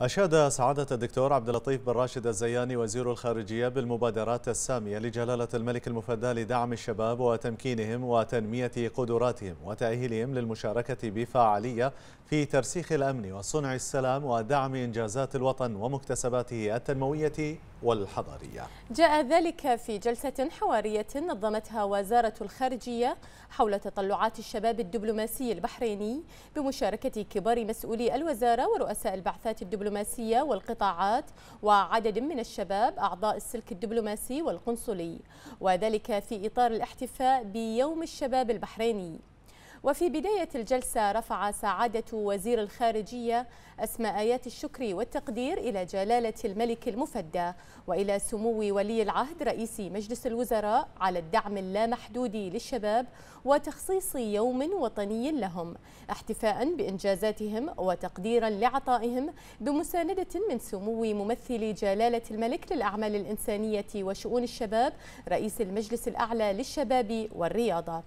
أشاد سعادة الدكتور عبد اللطيف بن راشد الزياني وزير الخارجية بالمبادرات السامية لجلالة الملك المفدى لدعم الشباب وتمكينهم وتنمية قدراتهم وتأهيلهم للمشاركة بفاعلية في ترسيخ الأمن وصنع السلام ودعم إنجازات الوطن ومكتسباته التنموية والحضارية جاء ذلك في جلسة حوارية نظمتها وزارة الخارجية حول تطلعات الشباب الدبلوماسي البحريني بمشاركة كبار مسؤولي الوزارة ورؤساء البعثات الدبلوماسية والقطاعات وعدد من الشباب أعضاء السلك الدبلوماسي والقنصلي وذلك في إطار الاحتفاء بيوم الشباب البحريني وفي بداية الجلسة رفع سعادة وزير الخارجية أسماء آيات الشكر والتقدير إلى جلالة الملك المفدى وإلى سمو ولي العهد رئيس مجلس الوزراء على الدعم اللامحدود للشباب وتخصيص يوم وطني لهم احتفاء بإنجازاتهم وتقديرا لعطائهم بمساندة من سمو ممثل جلالة الملك للأعمال الإنسانية وشؤون الشباب رئيس المجلس الأعلى للشباب والرياضة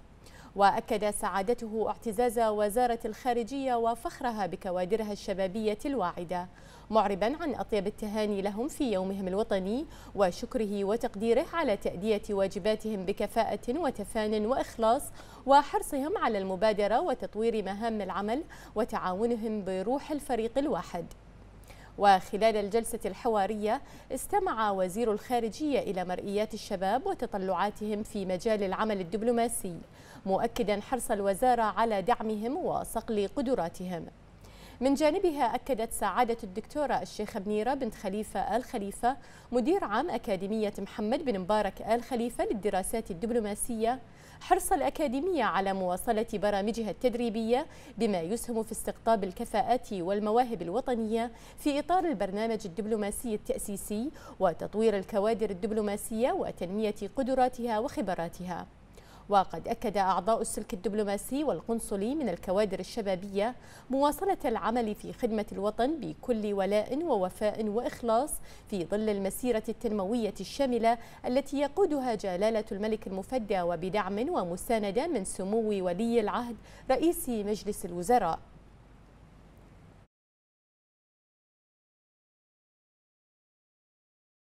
وأكد سعادته اعتزاز وزارة الخارجية وفخرها بكوادرها الشبابية الواعدة معربا عن أطيب التهاني لهم في يومهم الوطني وشكره وتقديره على تأدية واجباتهم بكفاءة وتفان وإخلاص وحرصهم على المبادرة وتطوير مهام العمل وتعاونهم بروح الفريق الواحد وخلال الجلسة الحوارية استمع وزير الخارجية إلى مرئيات الشباب وتطلعاتهم في مجال العمل الدبلوماسي مؤكدا حرص الوزارة على دعمهم وصقل قدراتهم من جانبها أكدت سعادة الدكتورة الشيخة منيرة بنت خليفة آل خليفة مدير عام أكاديمية محمد بن مبارك آل خليفة للدراسات الدبلوماسية حرص الأكاديمية على مواصلة برامجها التدريبية بما يسهم في استقطاب الكفاءات والمواهب الوطنية في إطار البرنامج الدبلوماسي التأسيسي وتطوير الكوادر الدبلوماسية وتنمية قدراتها وخبراتها وقد أكد أعضاء السلك الدبلوماسي والقنصلي من الكوادر الشبابية مواصلة العمل في خدمة الوطن بكل ولاء ووفاء وإخلاص في ظل المسيرة التنموية الشاملة التي يقودها جلالة الملك المفدى وبدعم ومساندة من سمو ولي العهد رئيس مجلس الوزراء